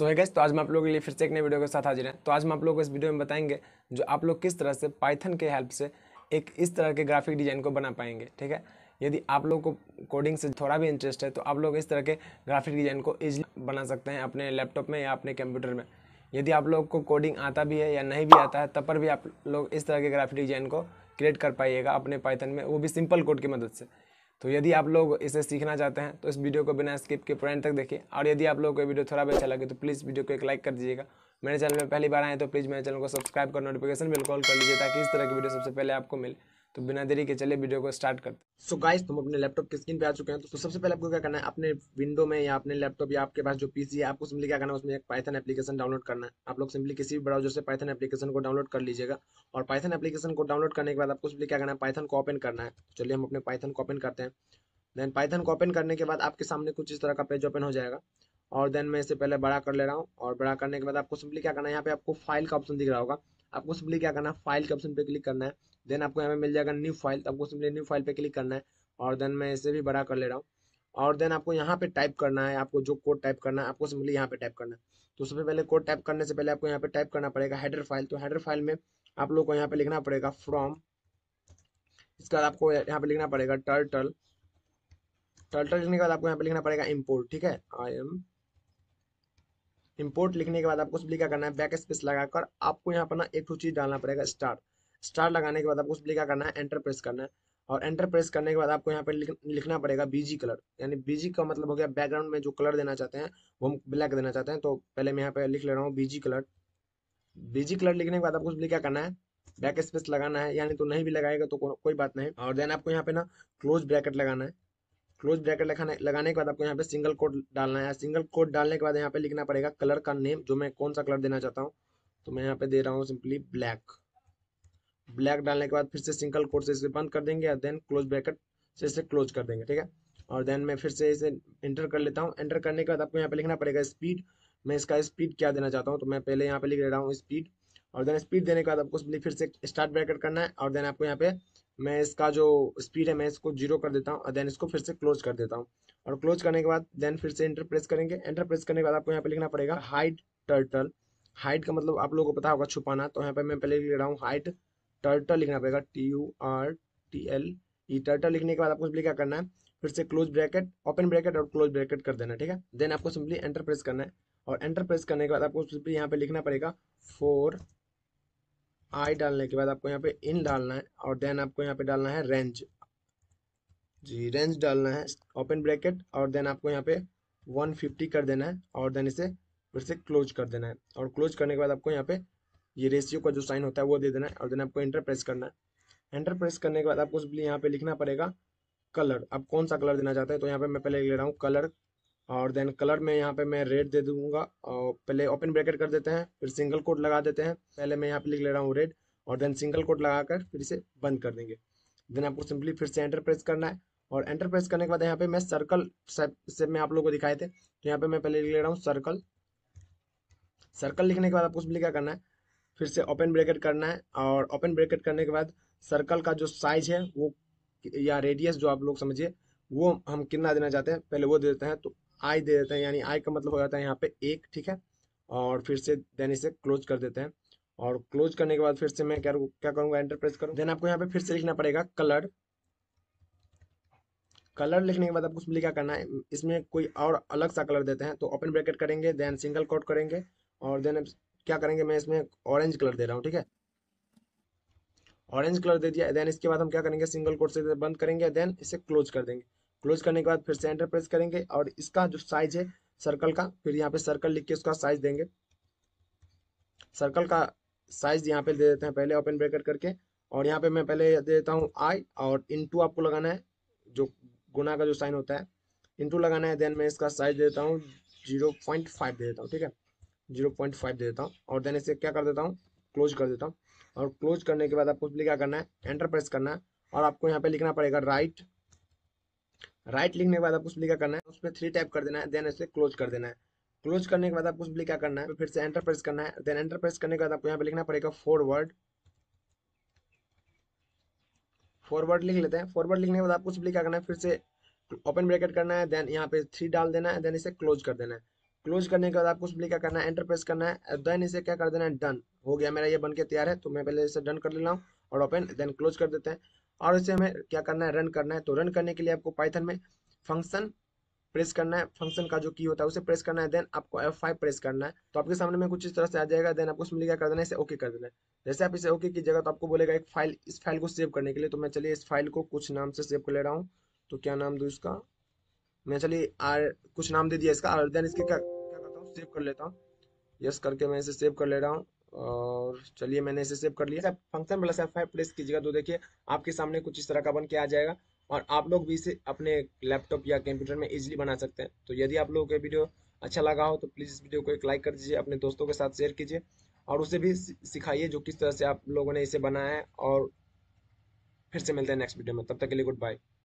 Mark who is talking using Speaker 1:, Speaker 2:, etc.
Speaker 1: सो है गैस तो आज मैं आप लोगों के लिए फिर से एक नए वीडियो के साथ हाजिर हैं तो आज मैं आप लोगों को इस वीडियो में बताएंगे जो आप लोग किस तरह से पाइथन के हेल्प से एक इस तरह के ग्राफिक डिज़ाइन को बना पाएंगे ठीक है यदि आप लोग को कोडिंग से थोड़ा भी इंटरेस्ट है तो आप लोग इस तरह के ग्राफिक डिज़ाइन को ईजिली बना सकते हैं अपने लैपटॉप में या अपने कंप्यूटर में यदि आप लोग को कोडिंग आता भी है या नहीं भी आता है तब पर भी आप लोग इस तरह के ग्राफिक डिज़ाइन को क्रिएट कर पाइएगा अपने पाइथन में वो भी सिंपल कोड की मदद से तो यदि आप लोग इसे सीखना चाहते हैं तो इस वीडियो को बिना स्किप के पॉइंट तक देखिए और यदि आप लोगों को वीडियो थोड़ा भी अच्छा लगे तो प्लीज़ वीडियो को एक लाइक कर दीजिएगा मेरे चैनल में पहली बार आए तो प्लीज़ मेरे चैनल को सब्सक्राइब कर नोटिफिकेशन बिल कॉल कर लीजिए ताकि इस तरह की वीडियो सबसे पहले आपको मिले तो बिना देरी के चले वीडियो को स्टार्ट करते सो गाइस तुम अपने लैपटॉप की स्क्रीन पे आ चुके हैं तो, तो सबसे पहले आपको क्या करना है अपने विंडो में या अपने लैपटॉप या आपके पास जो पीसी है आपको सिंपली क्या करना है उसमें एक पाइथन एप्लीकेशन डाउनलोड करना है आप लोग सिंपली किसी भी ब्राउजर से पाइथन एप्लीकेशन को डाउनलोड कर लीजिएगा और पाइथन एप्लीकेशन को डाउनलोड करने के बाद आपको सिंपली क्या करना है पाइथन को ओपन करना है तो चलिए हम अपने पाइथन को ओपन करते हैं देन पाइथन को ओपन करने के बाद आपके सामने कुछ इस तरह का पेज ओपन हो जाएगा और देन मैं इसे पहले बड़ा कर ले रहा हूँ और बड़ा करने के बाद आपको सिंपली क्या करना है यहाँ पे आपको फाइल का ऑप्शन दिख रहा होगा आपको सिंपली क्या करना है फाइल के ऑप्शन पे क्लिक करना है देन आपको यहाँ पे मिल जाएगा न्यू फाइल तो आपको सिंपली न्यू फाइल पे क्लिक करना है और देन मैं इसे भी बड़ा कर ले रहा हूँ और देन आपको यहाँ पे टाइप करना है आपको जो कोड टाइप करना है आपको सिंपली यहाँ पे टाइप करना है तो सबसे पहले कोड टाइप करने से पहले आपको यहाँ पे टाइप करना पड़ेगा हेडर फाइल तो हेडर फाइल में आप लोग को यहाँ पे लिखना पड़ेगा फ्रॉम इसके बाद आपको यहाँ पे लिखना पड़ेगा टर्टल टर्टल लिखने के बाद आपको यहाँ पे लिखना पड़ेगा इम्पोर्ट ठीक है आई एम इम्पोर्ट लिखने के बाद आपको सिंपली क्या करना है बैक स्पेस लगाकर आपको यहाँ पर ना एक चीज डालना पड़ेगा स्टार्ट स्टार लगाने के बाद आपको उस पर क्या करना है एंटर प्रेस करना है और एंटर प्रेस करने के बाद आपको यहाँ पे लिखना पड़ेगा बीजी कलर यानी बीजी का मतलब हो गया बैकग्राउंड में जो कलर देना चाहते हैं वो हम ब्लैक देना चाहते हैं तो पहले मैं यहाँ पे लिख ले रहा हूँ बीजी कलर बीजी कलर लिखने के बाद आपको पर क्या करना है बैक स्पेस लगाना है यानी तो नहीं भी लगाएगा तो को, कोई बात नहीं और देन आपको यहाँ पे ना क्लोज ब्रैकेट लगाना है क्लोज ब्रैकेट लगाने लगाने के बाद आपको यहाँ पे सिंगल कोड डालना है सिंगल कोड डालने के बाद यहाँ पे लिखना पड़ेगा कलर का नेम जो मैं कौन सा कलर देना चाहता हूँ तो मैं यहाँ पे दे रहा हूँ सिंपली ब्लैक ब्लैक डालने के बाद फिर से सिंगल कोड से इसे बंद कर देंगे और देन क्लोज ब्रैकेट से इसे क्लोज कर देंगे ठीक है और देन मैं फिर से इसे एंटर कर लेता हूँ एंटर करने के बाद आपको यहाँ पे लिखना पड़ेगा स्पीड मैं इसका स्पीड क्या देना चाहता हूँ तो मैं पहले यहाँ पे लिख रहा हूँ स्पीड और देन स्पीड देने के बाद आपको फिर से स्टार्ट ब्रैकेट करना है और देन आपको यहाँ पे मैं इसका जो स्पीड है मैं इसको जीरो कर देता हूँ और देन इसको फिर से क्लोज कर देता हूँ और क्लोज करने के बाद देन फिर से एंटर प्रेस करेंगे एंटर प्रेस करने के बाद आपको यहाँ पे लिखना पड़ेगा हाइट टर्टल हाइट का मतलब आप लोगों को पता होगा छुपाना तो यहाँ पे मैं पहले लिख रहा हूँ हाइट टर्टल लिखना पड़ेगा T U R T L E turtle लिखने के बाद आपको सिंपली क्या करना है फिर से क्लोज ब्रैकेट ओपन ब्रैकेट और क्लोज ब्रैकेट कर देना ठीक है देन आपको सिंपली एंटर प्रेस करना है और एंटर प्रेस करने के बाद आपको सिंपली यहाँ पे लिखना पड़ेगा फोर आई डालने के बाद आपको यहाँ पे इन डालना है और देन आपको यहाँ पे डालना है रेंज जी रेंज डालना है ओपन ब्रैकेट और देन आपको यहाँ पे 150 कर देना है और देन इसे फिर से क्लोज कर देना है और क्लोज करने के बाद आपको यहाँ पे ये रेशियो का जो साइन होता है वो दे देना है और देना आपको एंटर प्रेस करना है एंटर प्रेस करने के बाद आपको सिंपली यहाँ पे लिखना पड़ेगा कलर आप कौन सा कलर देना चाहते हैं तो यहाँ पे मैं पहले ले रहा हूँ कलर और देन कलर में यहाँ पे मैं रेड दे दूंगा और पहले ओपन ब्रैकेट कर देते हैं फिर सिंगल कोट लगा देते हैं पहले मैं यहाँ पे लिख ले रहा हूँ रेड और देन सिंगल कोट लगाकर फिर इसे बंद कर देंगे देन आपको सिंपली फिर से एंटर प्रेस करना है और एंटर प्रेस करने के बाद यहाँ पे मैं सर्कल से मैं आप लोगों को दिखाए थे तो यहाँ पे मैं पहले लिख ले रहा हूँ सर्कल सर्कल लिखने के बाद आपको उसमें क्या करना है फिर से ओपन ब्रैकेट करना है और ओपन ब्रैकेट करने के बाद सर्कल का जो साइज है वो या रेडियस जो आप लोग समझिए वो हम कितना देना चाहते हैं पहले वो दे देते हैं तो आई दे देते हैं यानी आई का मतलब हो जाता है यहाँ पे एक ठीक है और फिर से देने से क्लोज कर देते हैं और क्लोज करने के बाद फिर से मैं क्या क्या करूँगा एंटर प्रेस करूँ देन आपको यहाँ पे फिर से लिखना पड़ेगा कलर कलर लिखने के बाद आपको उसमें क्या करना है इसमें कोई और अलग सा कलर देते हैं तो ओपन ब्रैकेट करेंगे देन सिंगल कोट करेंगे और देन क्या करेंगे मैं इसमें ऑरेंज कलर दे रहा हूँ ठीक है ऑरेंज कलर दे दिया देन इसके बाद हम क्या करेंगे सिंगल कोड से बंद करेंगे देन इसे क्लोज कर देंगे क्लोज करने के बाद फिर से एंटर प्रेस करेंगे और इसका जो साइज है सर्कल का फिर यहाँ पे सर्कल लिख के उसका साइज देंगे सर्कल का साइज यहाँ पे दे देते हैं पहले ओपन ब्रेकेट करके और यहाँ पे मैं पहले दे देता हूँ आई और इनटू आपको लगाना है जो गुना का जो साइन होता है इनटू लगाना है देन मैं इसका साइज देता हूँ जीरो पॉइंट फाइव दे देता हूँ ठीक है जीरो पॉइंट फाइव दे देता हूँ और देन इसे क्या कर देता हूँ क्लोज कर देता हूँ और क्लोज करने के बाद आपको उसमें क्या करना है एंटर प्रेस करना है और आपको यहाँ पे लिखना पड़ेगा राइट राइट लिखने के बाद आपको उसमें क्या करना है उसमें थ्री टाइप कर देना है देन इसे क्लोज कर देना है क्लोज करने के बाद आपको उसमें क्या करना है फिर से एंटर प्रेस करना है देन एंटर प्रेस करने के बाद आपको यहाँ पे लिखना पड़ेगा फॉरवर्ड फॉरवर्ड लिख लेते हैं फॉरवर्ड लिखने के बाद आपको उसमें क्या करना है फिर से ओपन ब्रैकेट करना है देन यहाँ पे थ्री डाल देना है देन इसे क्लोज कर देना है क्लोज करने के बाद आपको उसमें क्या करना है एंटर प्रेस करना है देन इसे क्या कर देना है डन हो गया मेरा ये बन के तैयार है तो मैं पहले इसे डन कर ले हूँ और ओपन देन क्लोज कर देते हैं और इसे हमें क्या करना है रन करना है तो रन करने के लिए आपको पाइथन में फंक्शन प्रेस करना है फंक्शन का जो की होता है उसे प्रेस करना है देन आपको एफ फाइव प्रेस करना है तो आपके सामने में कुछ इस तरह से आ जाएगा देन आपको उसमें क्या कर देना है इसे ओके कर देना है जैसे आप इसे ओके कीजिएगा तो आपको बोलेगा एक फाइल इस फाइल को सेव करने के लिए तो मैं चलिए इस फाइल को कुछ नाम से सेव कर ले रहा हूँ तो क्या नाम दूँ इसका मैं चलिए आर कुछ नाम दे दिया इसका और देन इसके क्या क्या करता हूँ सेव कर लेता हूँ यस करके मैं इसे सेव कर ले रहा हूँ और चलिए मैंने इसे सेव कर लिया function plus F five press कीजिएगा तो देखिए आपके सामने कुछ इस तरह का बन के आ जाएगा और आप लोग भी इसे अपने लैपटॉप या कंप्यूटर में इजिली बना सकते हैं तो यदि आप लोगों को वीडियो अच्छा लगा हो तो प्लीज़ इस वीडियो को एक लाइक कर दीजिए अपने दोस्तों के साथ शेयर कीजिए और उसे भी सिखाइए जो किस तरह से आप लोगों ने इसे बनाया है और फिर से मिलते हैं नेक्स्ट वीडियो में तब तक के लिए गुड बाय